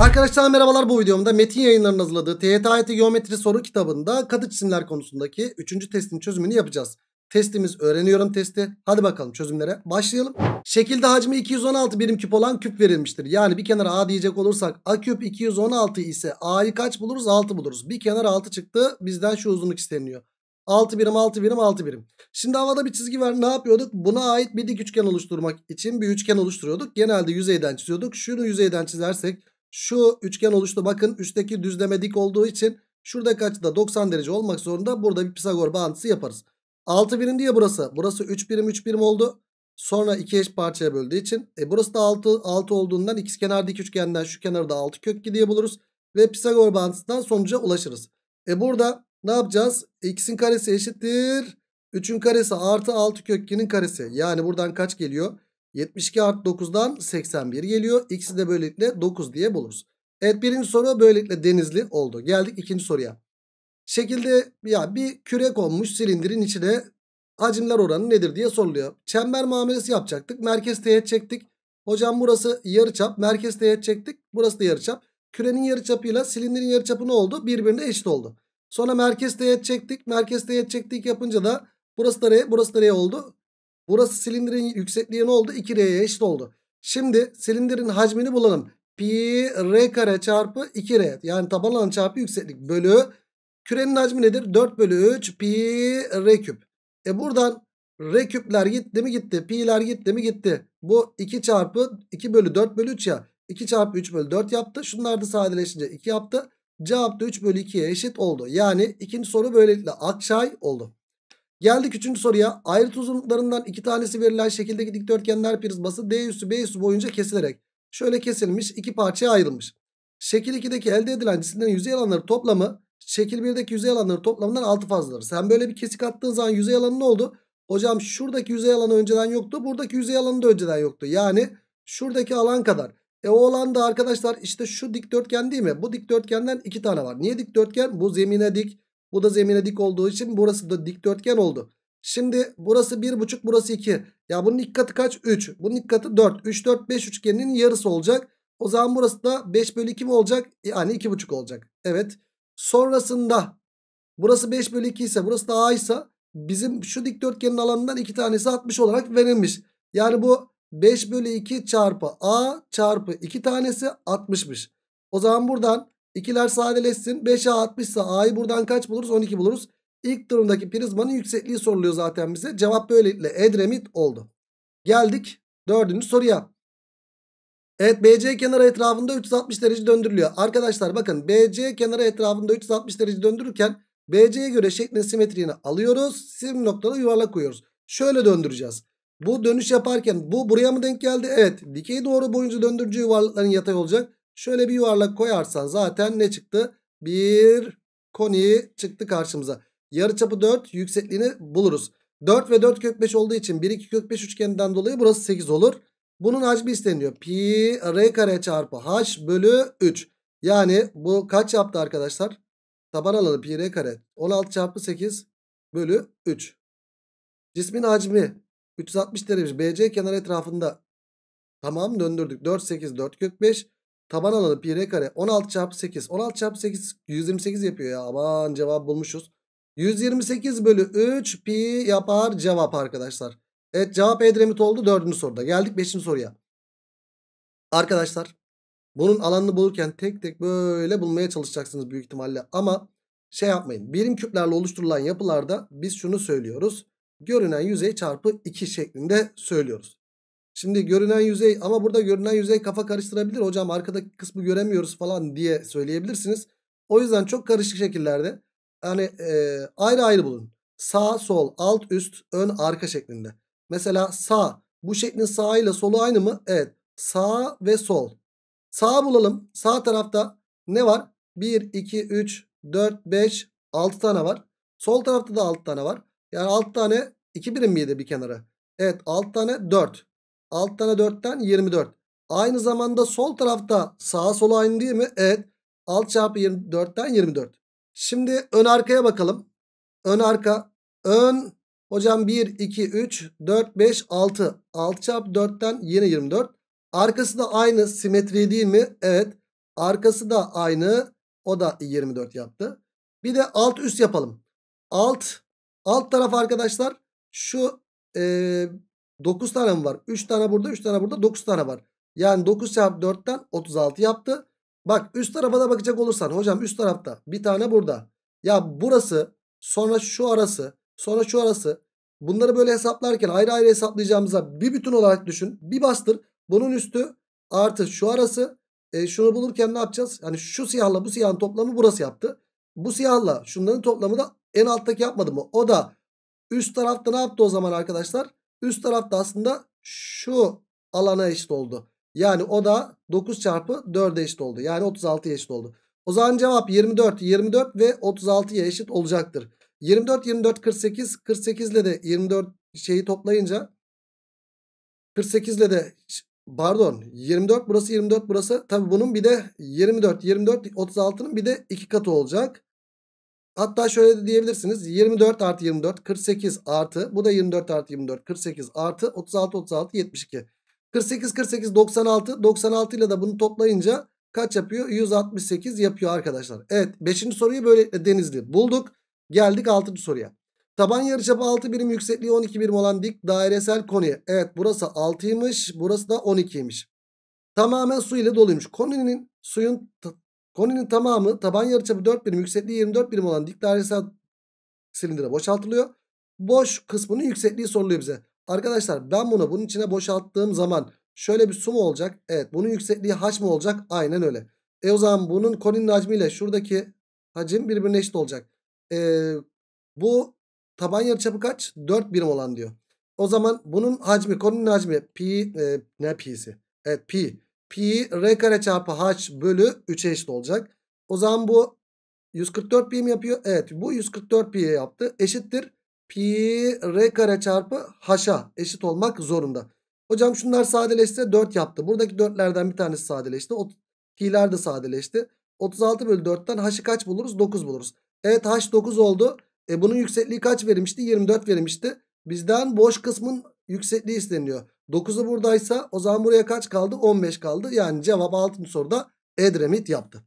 Arkadaşlar merhabalar bu videomda Metin yayınlarının hazırladığı TYT Geometri soru kitabında kat cisimler konusundaki 3. testin çözümünü yapacağız. Testimiz öğreniyorum testi. Hadi bakalım çözümlere başlayalım. Şekilde hacmi 216 birim küp olan küp verilmiştir. Yani bir kenara A diyecek olursak A küp 216 ise A'yı kaç buluruz? 6 buluruz. Bir kenar 6 çıktı. Bizden şu uzunluk isteniyor. 6 birim 6 birim 6 birim. Şimdi havada bir çizgi var. Ne yapıyorduk? Buna ait bir dik üçgen oluşturmak için bir üçgen oluşturuyorduk. Genelde yüzeyden çiziyorduk. Şunu yüzeyden çizersek şu üçgen oluştu. Bakın üstteki düzleme dik olduğu için şurada kaçta 90 derece olmak zorunda. Burada bir Pisagor bağıntısı yaparız. 6 birim diye burası. Burası 3 birim 3 birim oldu. Sonra iki eş parçaya böldüğü için. E burası da 6, 6 olduğundan ikizkenar dik üçgenden şu kenarda 6 kök diye buluruz. Ve Pisagor bağıntısından sonuca ulaşırız. E burada ne yapacağız? X'in karesi eşittir. 3'ün karesi artı 6 kök 2'nin karesi. Yani buradan kaç geliyor? 72 artı 9'dan 81 geliyor. X'i de böylelikle 9 diye buluruz. Evet birinci soru böylelikle denizli oldu. Geldik ikinci soruya. Şekilde ya bir küre konmuş silindirin içine hacimler oranı nedir diye soruluyor. Çember muamelesi yapacaktık. Merkez teğet çektik. Hocam burası yarıçap. Merkez teğet çektik. Burası da yarıçap. Kürenin yarıçapıyla silindirin yarıçapı ne oldu? Birbirine eşit oldu. Sonra merkez teğet çektik. Merkez teğet çektik yapınca da burası da R, burası da R oldu. Burası silindirin yüksekliği ne oldu? 2R'ye eşit oldu. Şimdi silindirin hacmini bulalım. Pi R kare çarpı 2R. Yani taban alanı çarpı yükseklik bölü. Kürenin hacmi nedir? 4 bölü 3 pi R küp. E buradan R küpler gitti mi gitti. Pi'ler gitti mi gitti. Bu 2 çarpı 2 bölü 4 bölü 3 ya. 2 çarpı 3 bölü 4 yaptı. Şunlar da sadeleşince 2 yaptı. Cevap da 3 bölü 2'ye eşit oldu. Yani ikinci soru böylelikle akçay oldu. Geldik üçüncü soruya. Ayrıt uzunluklarından iki tanesi verilen şekildeki dikdörtgenler prizması D üssü B üssü boyunca kesilerek şöyle kesilmiş iki parçaya ayrılmış. Şekil 2'deki elde edilen cisimlerin yüzey alanları toplamı şekil 1'deki yüzey alanları toplamından 6 fazladır. Sen böyle bir kesik attığın zaman yüzey alanı ne oldu? Hocam şuradaki yüzey alanı önceden yoktu. Buradaki yüzey alanı da önceden yoktu. Yani şuradaki alan kadar. E o alan da arkadaşlar işte şu dikdörtgen değil mi? Bu dikdörtgenden iki tane var. Niye dikdörtgen? Bu zemine dik. Bu da zemine dik olduğu için burası da dikdörtgen oldu. Şimdi burası 1,5 burası 2. Ya bunun ilk katı kaç? 3. Bunun ilk katı 4. 3, 4, 5 üçgeninin yarısı olacak. O zaman burası da 5 bölü 2 mi olacak? Yani 2,5 olacak. Evet. Sonrasında burası 5 bölü 2 ise burası da A ise bizim şu dikdörtgenin alanından 2 tanesi 60 olarak verilmiş. Yani bu 5 bölü 2 çarpı A çarpı 2 tanesi 60'mış. O zaman buradan İkiler sadeleşsin. 5A ise A'yı buradan kaç buluruz? 12 buluruz. İlk durumdaki prizmanın yüksekliği soruluyor zaten bize. Cevap böylelikle Edremit oldu. Geldik dördüncü soruya. Evet BC kenarı etrafında 360 derece döndürülüyor. Arkadaşlar bakın BC kenarı etrafında 360 derece döndürürken BC'ye göre şeklin simetriğini alıyoruz. Sim noktada yuvarlak koyuyoruz. Şöyle döndüreceğiz. Bu dönüş yaparken bu buraya mı denk geldi? Evet dikey doğru boyunca döndürücü yuvarlakların yatay olacak. Şöyle bir yuvarlak koyarsan zaten ne çıktı? Bir koni çıktı karşımıza. Yarıçapı 4 yüksekliğini buluruz. 4 ve 4 kök 5 olduğu için 1 2 kök 5 üçgeninden dolayı burası 8 olur. Bunun hacmi isteniyor. Pi r kare çarpı h bölü 3. Yani bu kaç yaptı arkadaşlar? Taban alanı pi r kare 16 çarpı 8 bölü 3. Cismin hacmi 360 derece BC kenar etrafında. Tamam döndürdük. 4 8 4 kök 5 Taban alanı pi r kare 16 çarpı 8. 16 çarpı 8 128 yapıyor ya. Aman cevap bulmuşuz. 128 bölü 3 pi yapar cevap arkadaşlar. Evet cevap Edremit oldu 4. soruda. Geldik 5. soruya. Arkadaşlar bunun alanını bulurken tek tek böyle bulmaya çalışacaksınız büyük ihtimalle. Ama şey yapmayın. Birim küplerle oluşturulan yapılarda biz şunu söylüyoruz. Görünen yüzey çarpı 2 şeklinde söylüyoruz. Şimdi görünen yüzey ama burada görünen yüzey kafa karıştırabilir. Hocam arkadaki kısmı göremiyoruz falan diye söyleyebilirsiniz. O yüzden çok karışık şekillerde yani e, ayrı ayrı bulun. Sağ, sol, alt, üst, ön, arka şeklinde. Mesela sağ. Bu şeklin sağıyla solu aynı mı? Evet. Sağ ve sol. Sağ bulalım. Sağ tarafta ne var? 1, 2, 3, 4, 5, 6 tane var. Sol tarafta da 6 tane var. Yani 6 tane 2 birim miydi bir kenara? Evet 6 tane 4. Alt tane 4'ten 24. Aynı zamanda sol tarafta sağa sola aynı değil mi? Evet. Alt çarpı 24'ten 24. Şimdi ön arkaya bakalım. Ön arka. Ön hocam 1, 2, 3, 4, 5, 6. 6 çarpı 4'ten yine 24. Arkası da aynı simetri değil mi? Evet. Arkası da aynı. O da 24 yaptı. Bir de alt üst yapalım. Alt alt taraf arkadaşlar şu e, 9 tane mi var? 3 tane burada 3 tane burada 9 tane var. Yani 9 çarpı 4'ten 36 yaptı. Bak üst tarafa da bakacak olursan hocam üst tarafta bir tane burada. Ya burası sonra şu arası sonra şu arası. Bunları böyle hesaplarken ayrı ayrı hesaplayacağımıza bir bütün olarak düşün. Bir bastır. Bunun üstü artı şu arası. E, şunu bulurken ne yapacağız? Yani şu siyahla bu siyahın toplamı burası yaptı. Bu siyahla şunların toplamı da en alttaki yapmadı mı? O da üst tarafta ne yaptı o zaman arkadaşlar? Üst tarafta aslında şu alana eşit oldu. Yani o da 9 çarpı 4'e eşit oldu. Yani 36'ya eşit oldu. O zaman cevap 24, 24 ve 36'ya eşit olacaktır. 24, 24, 48, 48 ile de 24 şeyi toplayınca 48 ile de pardon 24 burası 24 burası. Tabi bunun bir de 24, 24, 36'nın bir de 2 katı olacak. Hatta şöyle de diyebilirsiniz. 24 artı 24 48 artı bu da 24 artı 24 48 artı 36 36 72. 48 48 96 96 ile de bunu toplayınca kaç yapıyor? 168 yapıyor arkadaşlar. Evet 5. soruyu böyle Denizli bulduk. Geldik 6. soruya. Taban yarıçapı 6 birim yüksekliği 12 birim olan dik dairesel koni. Evet burası 6'ymış burası da 12'ymiş. Tamamen su ile doluymuş. Koninin suyun Koninin tamamı taban yarıçapı 4 birim yüksekliği 24 birim olan dik dairesel silindire boşaltılıyor. Boş kısmının yüksekliği soruluyor bize. Arkadaşlar ben bunu bunun içine boşalttığım zaman şöyle bir su mu olacak? Evet bunun yüksekliği haç mı olacak? Aynen öyle. E o zaman bunun koninin hacmiyle şuradaki hacim birbirine eşit olacak. E, bu taban yarıçapı kaç? 4 birim olan diyor. O zaman bunun hacmi koninin hacmi pi e, ne pi'si? Evet pi pi r kare çarpı h bölü 3'e eşit olacak. O zaman bu 144 pi mi yapıyor? Evet bu 144 pi yaptı. Eşittir pi r kare çarpı h'a eşit olmak zorunda. Hocam şunlar sadeleşse 4 yaptı. Buradaki 4'lerden bir tanesi sadeleşti. O, pi'ler de sadeleşti. 36 bölü 4'ten h'ı kaç buluruz? 9 buluruz. Evet h 9 oldu. E bunun yüksekliği kaç verilmişti? 24 verilmişti. Bizden boş kısmın yüksekliği isteniyor. 9'u buradaysa o zaman buraya kaç kaldı? 15 kaldı. Yani cevap 6. soruda Edremit yaptı.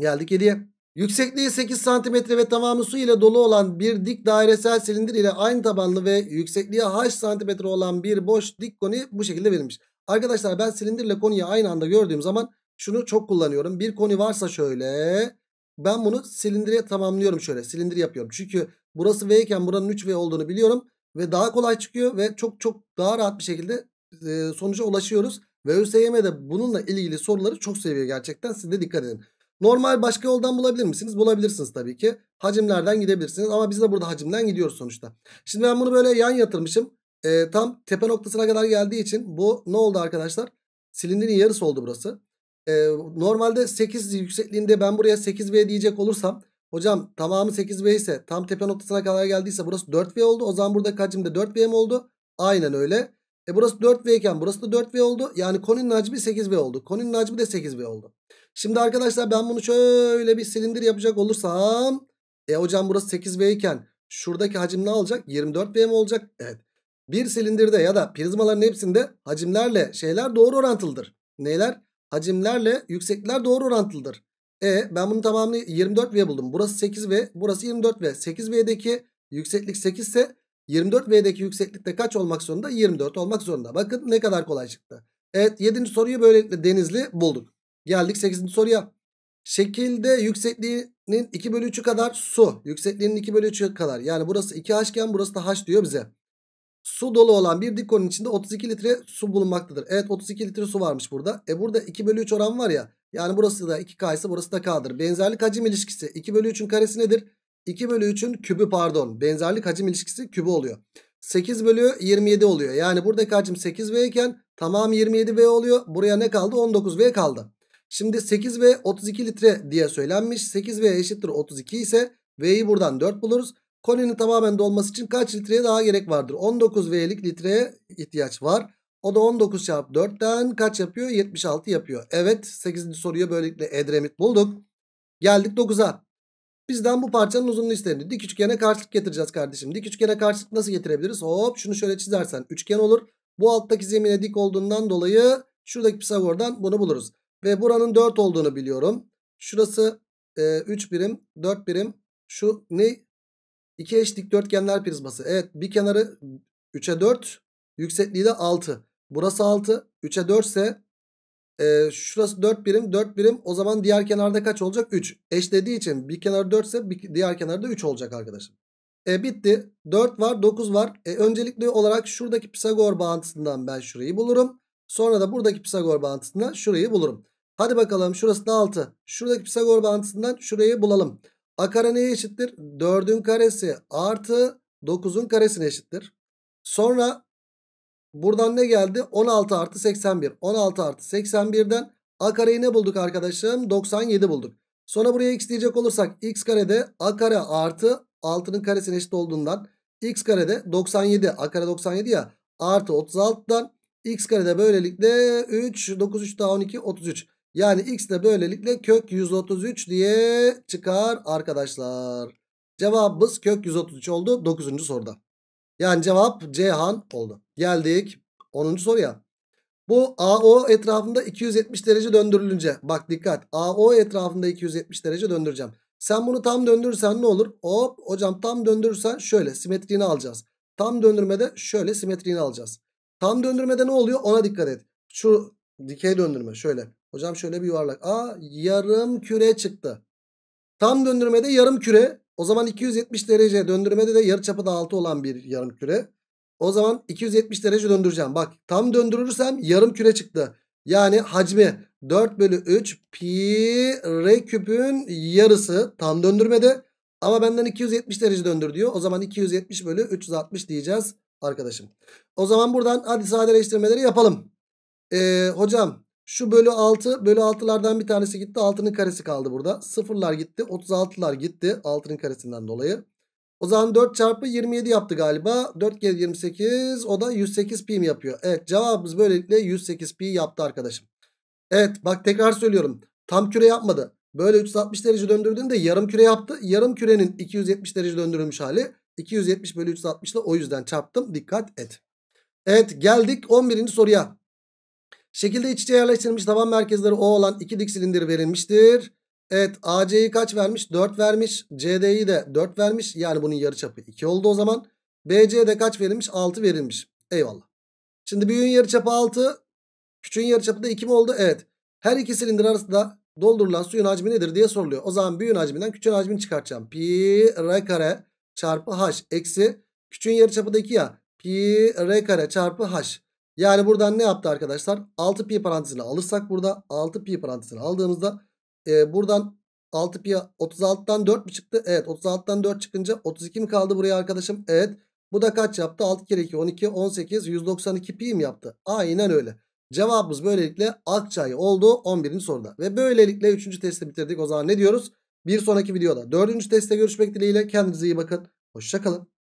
Geldik 7'ye. Yüksekliği 8 cm ve tamamı su ile dolu olan bir dik dairesel silindir ile aynı tabanlı ve yüksekliği h cm olan bir boş dik koni bu şekilde verilmiş. Arkadaşlar ben silindirle konuyu aynı anda gördüğüm zaman şunu çok kullanıyorum. Bir koni varsa şöyle ben bunu silindire tamamlıyorum şöyle silindir yapıyorum. Çünkü burası V iken buranın 3V olduğunu biliyorum ve daha kolay çıkıyor ve çok çok daha rahat bir şekilde e, sonuca ulaşıyoruz. Ve ÖSYM'de bununla ilgili soruları çok seviyor gerçekten. Siz de dikkat edin. Normal başka yoldan bulabilir misiniz? Bulabilirsiniz tabii ki. Hacimlerden gidebilirsiniz ama biz de burada hacimden gidiyoruz sonuçta. Şimdi ben bunu böyle yan yatırmışım. E, tam tepe noktasına kadar geldiği için bu ne oldu arkadaşlar? Silindirin yarısı oldu burası. E, normalde 8 yüksekliğinde ben buraya 8V diyecek olursam Hocam tamamı 8V ise tam tepe noktasına kadar geldiyse burası 4V oldu. O zaman burada hacim de 4V mi oldu? Aynen öyle. E burası 4V iken burası da 4V oldu. Yani koninin hacmi 8V oldu. Koninin hacmi de 8V oldu. Şimdi arkadaşlar ben bunu şöyle bir silindir yapacak olursam. E hocam burası 8V iken şuradaki hacim ne olacak? 24V mi olacak? Evet. Bir silindirde ya da prizmaların hepsinde hacimlerle şeyler doğru orantılıdır. Neler? Hacimlerle yüksekler doğru orantılıdır. E ben bunu tamamını 24V buldum. Burası 8V, burası 24V. 8V'deki yükseklik 8 ise 24V'deki yükseklikte kaç olmak zorunda? 24 olmak zorunda. Bakın ne kadar kolay çıktı. Evet 7. soruyu böylelikle denizli bulduk. Geldik 8. soruya. Şekilde yüksekliğinin 2 bölü 3'ü kadar su. Yüksekliğinin 2 bölü 3'ü kadar. Yani burası 2H burası da H diyor bize. Su dolu olan bir dikonun içinde 32 litre su bulunmaktadır. Evet 32 litre su varmış burada. E burada 2 bölü 3 oran var ya. Yani burası da 2K ise burası da K'dır. Benzerlik hacim ilişkisi 2 bölü 3'ün karesi nedir? 2 bölü 3'ün kübü pardon. Benzerlik hacim ilişkisi kübü oluyor. 8 bölü 27 oluyor. Yani buradaki hacim 8V iken tamamı 27V oluyor. Buraya ne kaldı? 19V kaldı. Şimdi 8V 32 litre diye söylenmiş. 8V eşittir 32 ise V'yi buradan 4 buluruz. Koninin tamamen dolması için kaç litreye daha gerek vardır? 19V'lik litreye ihtiyaç var. O da 19 çarpı 4'ten kaç yapıyor? 76 yapıyor. Evet 8. soruyu böylelikle Edremit bulduk. Geldik 9'a. Bizden bu parçanın uzunluğu istenildi. Dik üçgene karşılık getireceğiz kardeşim. Dik üçgene karşılık nasıl getirebiliriz? Hop şunu şöyle çizersen üçgen olur. Bu alttaki zemine dik olduğundan dolayı şuradaki Pisagor'dan bunu buluruz. Ve buranın 4 olduğunu biliyorum. Şurası e, 3 birim, 4 birim. Şu ne? 2 eş dikdörtgenler prizması. Evet bir kenarı 3'e 4, Yüksekliği de 6. Burası 6. 3'e 4 ise e, şurası 4 birim 4 birim o zaman diğer kenarda kaç olacak? 3. Eşlediği için bir kenar 4 ise bir, diğer kenarda 3 olacak arkadaşım. E bitti. 4 var 9 var. E, öncelikli olarak şuradaki Pisagor bağıntısından ben şurayı bulurum. Sonra da buradaki Pisagor bağıntısından şurayı bulurum. Hadi bakalım şurası da 6. Şuradaki Pisagor bağıntısından şurayı bulalım. A kare neye eşittir? 4'ün karesi artı 9'un karesine eşittir. Sonra Buradan ne geldi? 16 artı 81. 16 artı 81'den a kareyi ne bulduk arkadaşım? 97 bulduk. Sonra buraya x diyecek olursak x karede a kare artı 6'nın karesine eşit olduğundan x karede 97 a kare 97 ya artı 36'dan x karede böylelikle 3 9 3 daha 12 33. Yani x de böylelikle kök 133 diye çıkar arkadaşlar. Cevabımız kök 133 oldu 9. soruda. Yani cevap Cihan oldu. Geldik 10. soruya. Bu AO etrafında 270 derece döndürülünce bak dikkat AO etrafında 270 derece döndüreceğim. Sen bunu tam döndürürsen ne olur? Hop hocam tam döndürürsen şöyle simetriğini alacağız. Tam döndürmede şöyle simetriğini alacağız. Tam döndürmede ne oluyor ona dikkat et. Şu dikey döndürme şöyle. Hocam şöyle bir yuvarlak. Aa yarım küre çıktı. Tam döndürmede yarım küre o zaman 270 derece döndürmede de yarıçapı da 6 olan bir yarım küre. O zaman 270 derece döndüreceğim. Bak tam döndürürsem yarım küre çıktı. Yani hacmi 4 bölü 3 pi r küpün yarısı tam döndürmede. Ama benden 270 derece döndür diyor. O zaman 270 bölü 360 diyeceğiz arkadaşım. O zaman buradan hadi sadeleştirmeleri yapalım. Ee, hocam şu bölü 6 bölü 6'lardan bir tanesi gitti. 6'nın karesi kaldı burada. Sıfırlar gitti. 36'lar gitti. 6'nın karesinden dolayı. O zaman 4 çarpı 27 yaptı galiba. 4 kere 28 o da 108 pi yapıyor? Evet cevabımız böylelikle 108 pi yaptı arkadaşım. Evet bak tekrar söylüyorum. Tam küre yapmadı. Böyle 360 derece döndürdüğünde yarım küre yaptı. Yarım kürenin 270 derece döndürülmüş hali. 270 bölü 360 ile o yüzden çarptım. Dikkat et. Evet geldik 11. soruya. Şekilde iç içe yerleştirilmiş taban merkezleri O olan iki dik silindir verilmiştir. Evet AC'yi kaç vermiş? 4 vermiş. CD'yi de 4 vermiş. Yani bunun yarıçapı 2 oldu o zaman. BC'ye de kaç verilmiş? 6 verilmiş. Eyvallah. Şimdi büyüğün yarıçapı 6. Küçüğün yarıçapı da 2 mi oldu? Evet. Her iki silindir arasında doldurulan suyun hacmi nedir diye soruluyor. O zaman büyüğün hacminden küçüğün hacmini çıkartacağım. Pi r kare çarpı h eksi küçüğün yarıçapı da 2 ya. Pi r kare çarpı h. Yani buradan ne yaptı arkadaşlar? 6 pi parantezini alırsak burada 6 pi parantezini aldığımızda e, buradan 6 pi 36'dan 4 mi çıktı? Evet 36'dan 4 çıkınca 32 mi kaldı buraya arkadaşım? Evet. Bu da kaç yaptı? 6 kere 2 12 18 192 pi mi yaptı? Aynen öyle. Cevabımız böylelikle Akçay oldu 11. soruda. Ve böylelikle 3. testi bitirdik. O zaman ne diyoruz? Bir sonraki videoda 4. testte görüşmek dileğiyle. Kendinize iyi bakın. Hoşçakalın.